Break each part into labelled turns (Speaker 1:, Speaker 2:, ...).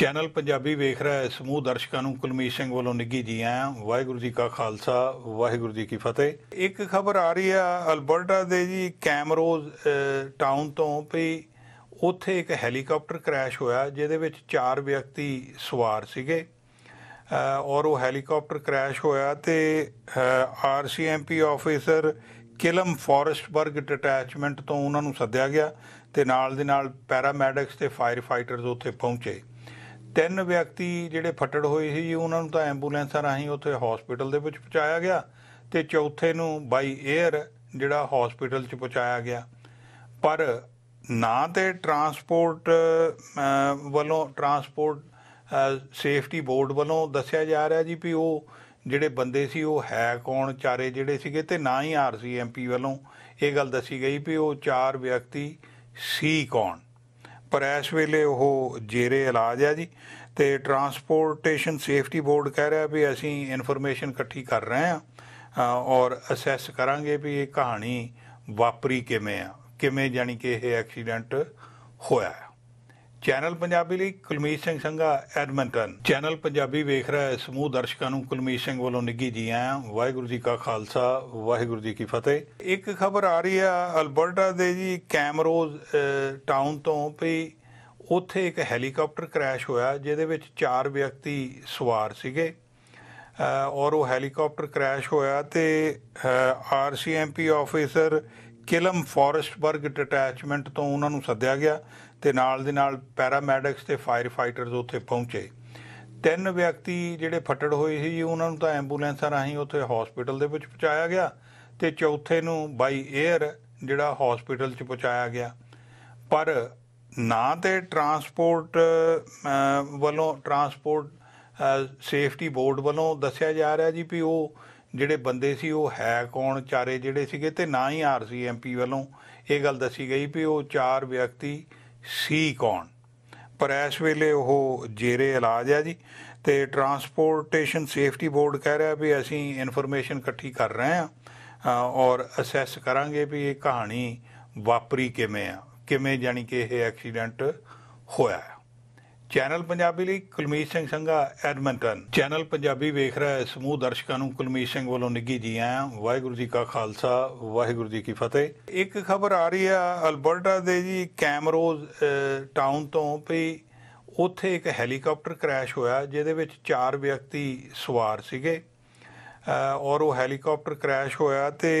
Speaker 1: channel Punjabi ਵੇਖ ਰਿਹਾ ਸਮੂਹ ਦਰਸ਼ਕਾਂ ਨੂੰ ਕੁਲਮੀਤ ਸਿੰਘ ਵੱਲੋਂ ਨਿੱਗੀ ਜੀ ਆਇਆਂ ਵਾਹਿਗੁਰੂ ਜੀ ਕਾ ਖਾਲਸਾ ਵਾਹਿਗੁਰੂ ਜੀ ਕੀ ਫਤਿਹ ਇੱਕ ਖਬਰ ਆ ਰਹੀ ਆ ਅਲਬਰਟਾ ਦੇ ਜੀ ਕੈਮਰੋਜ਼ ਟਾਊਨ ਤੋਂ ਵੀ ਉੱਥੇ ਇੱਕ ਹੈਲੀਕਾਪਟਰ ਕ੍ਰੈਸ਼ ਹੋਇਆ ਜਿਹਦੇ ਵਿੱਚ ਚਾਰ ਵਿਅਕਤੀ ਸਵਾਰ ਸੀਗੇ ਔਰ ਉਹ ਹੈਲੀਕਾਪਟਰ ਕ੍ਰੈਸ਼ ਹੋਇਆ ਤੇ ਆਰਸੀਐਮਪੀ ਆਫੀਸਰ ਕਿਲਮ ਫੋਰੈਸਟਬਰਗ ਡਿਟੈਚਮੈਂਟ ਤੋਂ ਉਹਨਾਂ ਨੂੰ ਸੱਦਿਆ ਗਿਆ ਤੇ ਨਾਲ ਦੇ ਨਾਲ ਪੈਰਾਮੈਡਿਕਸ ਤੇ ਫਾਇਰ ਫਾਈਟਰਸ ਉੱਥੇ ਪਹੁੰਚੇ ਤਿੰਨ ਵਿਅਕਤੀ ਜਿਹੜੇ ਫੱਟੜ ਹੋਏ ਸੀ ਉਹਨਾਂ ਨੂੰ ਤਾਂ ਐਂਬੂਲੈਂਸਾਂ ਰਾਹੀਂ ਉੱਥੇ ਹਸਪੀਟਲ ਦੇ ਵਿੱਚ ਪਹੁੰਚਾਇਆ ਗਿਆ ਤੇ ਚੌਥੇ ਨੂੰ ਬਾਈ 에ਅਰ ਜਿਹੜਾ ਹਸਪੀਟਲ 'ਚ ਪਹੁੰਚਾਇਆ ਗਿਆ ਪਰ ਨਾ ਤੇ ਟਰਾਂਸਪੋਰਟ ਵੱਲੋਂ ਟਰਾਂਸਪੋਰਟ ਸੇਫਟੀ ਬੋਰਡ ਵੱਲੋਂ ਦੱਸਿਆ ਜਾ ਰਿਹਾ ਜੀ ਵੀ ਉਹ ਜਿਹੜੇ ਬੰਦੇ ਸੀ ਉਹ ਹੈ ਕੌਣ ਚਾਰੇ ਜਿਹੜੇ ਸੀਗੇ ਤੇ ਨਾ ਹੀ ਆਰਸੀਐਮਪੀ ਵੱਲੋਂ ਇਹ ਗੱਲ ਦੱਸੀ ਗਈ ਵੀ ਉਹ ਚਾਰ ਵਿਅਕਤੀ ਸੀ ਕੌਣ ਪਰ ਇਸ ਵੇਲੇ ਉਹ ਜੇਰੇ ਇਲਾਜ ਹੈ ਜੀ ਤੇ ਟਰਾਂਸਪੋਰਟੇਸ਼ਨ ਸੇਫਟੀ ਬੋਰਡ ਕਹਿ ਰਿਹਾ ਵੀ ਅਸੀਂ ਇਨਫੋਰਮੇਸ਼ਨ ਇਕੱਠੀ ਕਰ ਰਹੇ ਹਾਂ ਔਰ ਅਸੈਸ ਕਰਾਂਗੇ ਵੀ ਇਹ ਕਹਾਣੀ ਵਾਪਰੀ ਕਿਵੇਂ ਆ ਕਿਵੇਂ ਜਾਨੀ ਕਿ ਇਹ ਐਕਸੀਡੈਂਟ ਹੋਇਆ ਚੈਨਲ ਪੰਜਾਬੀ ਲਈ ਕੁਲਮੀਤ ਸਿੰਘ ਸੰਘਾ ਐਡਮੰਟਨ ਚੈਨਲ ਪੰਜਾਬੀ ਵੇਖ ਰਿਹਾ ਸਮੂਹ ਦਰਸ਼ਕਾਂ ਨੂੰ ਕੁਲਮੀਤ ਸਿੰਘ ਵੱਲੋਂ ਨਿੱਗੀ ਜੀ ਆਇਆਂ ਵਾਹਿਗੁਰੂ ਜੀ ਕਾ ਖਾਲਸਾ ਵਾਹਿਗੁਰੂ ਜੀ ਕੀ ਫਤਿਹ ਇੱਕ ਖਬਰ ਆ ਰਹੀ ਆ ਅਲਬਰਟਾ ਦੇ ਜੀ ਕੈਮਰੋਜ਼ ਟਾਊਨ ਤੋਂ ਵੀ ਉੱਥੇ ਇੱਕ ਹੈਲੀਕਾਪਟਰ ਕ੍ਰੈਸ਼ ਹੋਇਆ ਜਿਹਦੇ ਵਿੱਚ ਚਾਰ ਵਿਅਕਤੀ ਸਵਾਰ ਸੀਗੇ ਔਰ ਉਹ ਹੈਲੀਕਾਪਟਰ ਕ੍ਰੈਸ਼ ਹੋਇਆ ਤੇ ਆਰਸੀਐਮਪੀ ਆਫੀਸਰ ਕਿਲਮ ਫੋਰੈਸਟਬਰਗ ਡਿਟੈਚਮੈਂਟ ਤੋਂ ਉਹਨਾਂ ਨੂੰ ਸੱਦਿਆ ਗਿਆ ਤੇ ਨਾਲ ਦੇ ਨਾਲ ਪੈਰਾਮੈਡਿਕਸ ਤੇ ਫਾਇਰ ਫਾਈਟਰਸ ਉੱਥੇ ਪਹੁੰਚੇ ਤਿੰਨ ਵਿਅਕਤੀ ਜਿਹੜੇ ਫੱਟੜ ਹੋਏ ਸੀ ਉਹਨਾਂ ਨੂੰ ਤਾਂ ਐਂਬੂਲੈਂਸਾਂ ਰਾਹੀਂ ਉੱਥੇ ਹਸਪੀਟਲ ਦੇ ਵਿੱਚ ਪਹੁੰਚਾਇਆ ਗਿਆ ਤੇ ਚੌਥੇ ਨੂੰ ਬਾਈ 에ਅਰ ਜਿਹੜਾ ਹਸਪੀਟਲ 'ਚ ਪਹੁੰਚਾਇਆ ਗਿਆ ਪਰ ਨਾ ਤੇ ਟਰਾਂਸਪੋਰਟ ਵੱਲੋਂ ਟਰਾਂਸਪੋਰਟ ਸੇਫਟੀ ਬੋਰਡ ਵੱਲੋਂ ਦੱਸਿਆ ਜਾ ਰਿਹਾ ਜੀ ਵੀ ਉਹ ਜਿਹੜੇ ਬੰਦੇ ਸੀ ਉਹ ਹੈ ਕੌਣ ਚਾਰੇ ਜਿਹੜੇ ਸੀਗੇ ਤੇ ਨਾ ਹੀ ਆਰਸੀਐਮਪੀ ਵੱਲੋਂ ਇਹ ਗੱਲ ਦੱਸੀ ਗਈ ਵੀ ਉਹ ਚਾਰ ਵਿਅਕਤੀ ਸੀ ਕੌਣ ਪਰ ਇਸ ਵੇਲੇ ਉਹ ਜੇਰੇ ਇਲਾਜ ਹੈ ਜੀ ਤੇ ਟਰਾਂਸਪੋਰਟੇਸ਼ਨ ਸੇਫਟੀ ਬੋਰਡ ਕਹਿ ਰਿਹਾ ਵੀ ਅਸੀਂ ਇਨਫੋਰਮੇਸ਼ਨ ਇਕੱਠੀ ਕਰ ਰਹੇ ਹਾਂ ਔਰ ਅਸੈਸ ਕਰਾਂਗੇ ਵੀ ਇਹ ਕਹਾਣੀ ਵਾਪਰੀ ਕਿਵੇਂ ਆ ਕਿਵੇਂ ਜਾਨੀ ਕਿ ਇਹ ਐਕਸੀਡੈਂਟ ਹੋਇਆ ਚੈਨਲ ਪੰਜਾਬੀ ਲਈ ਕੁਲਮੀਤ ਸਿੰਘ ਸੰਘਾ ਐਡਮਿੰਟਨ ਚੈਨਲ ਪੰਜਾਬੀ ਵੇਖ ਰਿਹਾ ਸਮੂਹ ਦਰਸ਼ਕਾਂ ਨੂੰ ਕੁਲਮੀਤ ਸਿੰਘ ਵੱਲੋਂ ਨਿੱਗੀ ਜੀ ਆਇਆਂ ਵਾਹਿਗੁਰੂ ਜੀ ਕਾ ਖਾਲਸਾ ਵਾਹਿਗੁਰੂ ਜੀ ਕੀ ਫਤਿਹ ਇੱਕ ਖਬਰ ਆ ਰਹੀ ਆ ਅਲਬਰਟਾ ਦੇ ਜੀ ਕੈਮਰੋਜ਼ ਟਾਊਨ ਤੋਂ ਵੀ ਉੱਥੇ ਇੱਕ ਹੈਲੀਕਾਪਟਰ ਕ੍ਰੈਸ਼ ਹੋਇਆ ਜਿਹਦੇ ਵਿੱਚ ਚਾਰ ਵਿਅਕਤੀ ਸਵਾਰ ਸੀਗੇ ਔਰ ਉਹ ਹੈਲੀਕਾਪਟਰ ਕ੍ਰੈਸ਼ ਹੋਇਆ ਤੇ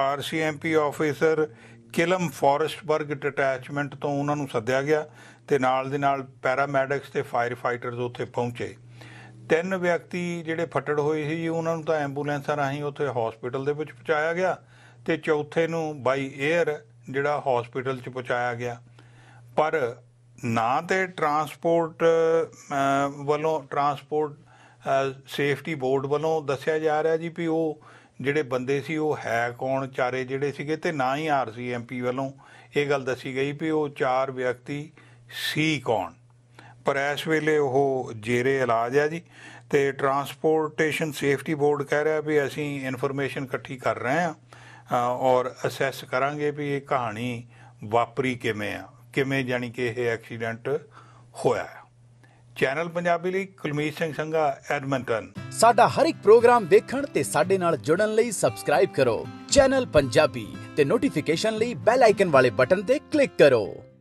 Speaker 1: ਆਰਸੀਐਮਪੀ ਆਫੀਸਰ ਕਿਲਮ ਫੋਰੈਸਟਬਰਗ ਡਿਟੈਚਮੈਂਟ ਤੋਂ ਉਹਨਾਂ ਨੂੰ ਸੱਦਿਆ ਗਿਆ ਤੇ ਨਾਲ ਦੇ ਨਾਲ ਪੈਰਾਮੈਡਿਕਸ ਤੇ ਫਾਇਰ ਫਾਈਟਰਸ ਉੱਥੇ ਪਹੁੰਚੇ ਤਿੰਨ ਵਿਅਕਤੀ ਜਿਹੜੇ ਫੱਟੜ ਹੋਏ ਸੀ ਉਹਨਾਂ ਨੂੰ ਤਾਂ ਐਂਬੂਲੈਂਸਾਂ ਰਾਹੀਂ ਉੱਥੇ ਹਸਪੀਟਲ ਦੇ ਵਿੱਚ ਪਹੁੰਚਾਇਆ ਗਿਆ ਤੇ ਚੌਥੇ ਨੂੰ ਬਾਈ 에ਅਰ ਜਿਹੜਾ ਹਸਪੀਟਲ 'ਚ ਪਹੁੰਚਾਇਆ ਗਿਆ ਪਰ ਨਾ ਤੇ ਟਰਾਂਸਪੋਰਟ ਵੱਲੋਂ ਟਰਾਂਸਪੋਰਟ ਸੇਫਟੀ ਬੋਰਡ ਵੱਲੋਂ ਦੱਸਿਆ ਜਾ ਰਿਹਾ ਜੀ ਵੀ ਉਹ ਜਿਹੜੇ ਬੰਦੇ ਸੀ ਉਹ ਹੈ ਕੌਣ ਚਾਰੇ ਜਿਹੜੇ ਸੀਗੇ ਤੇ ਨਾ ਹੀ ਆਰਸੀਐਮਪੀ ਵੱਲੋਂ ਇਹ ਗੱਲ ਦੱਸੀ ਗਈ ਵੀ ਉਹ ਚਾਰ ਵਿਅਕਤੀ ਸੀ ਕੌਣ ਪਰ ਇਸ ਵੇਲੇ ਉਹ ਜੇਰੇ ਇਲਾਜ ਹੈ ਜੀ ਤੇ ਟਰਾਂਸਪੋਰਟੇਸ਼ਨ ਸੇਫਟੀ ਬੋਰਡ ਕਹਿ ਰਿਹਾ ਵੀ ਅਸੀਂ ਇਨਫੋਰਮੇਸ਼ਨ ਇਕੱਠੀ ਕਰ ਰਹੇ ਹਾਂ ਔਰ ਅਸੈਸ ਕਰਾਂਗੇ ਵੀ ਇਹ ਕਹਾਣੀ ਵਾਪਰੀ ਕਿਵੇਂ ਆ ਕਿਵੇਂ ਜਾਨੀ ਕਿ ਇਹ ਐਕਸੀਡੈਂਟ ਹੋਇਆ ਹੈ ਚੈਨਲ ਪੰਜਾਬੀ ਲਈ ਕੁਲਮੀਤ ਸਿੰਘ ਸੰਘਾ ਐਡਮੰਟਨ ਸਾਡਾ ਹਰ ਇੱਕ ਪ੍ਰੋਗਰਾਮ ਦੇਖਣ ਤੇ ਸਾਡੇ ਨਾਲ ਜੁੜਨ ਲਈ ਸਬਸਕ੍ਰਾਈਬ ਕਰੋ ਚੈਨਲ ਪੰਜਾਬੀ ਤੇ ਨੋਟੀਫਿਕੇਸ਼ਨ ਲਈ ਬੈਲ ਆਈਕਨ ਵਾਲੇ ਬਟਨ ਤੇ ਕਲਿੱਕ ਕਰੋ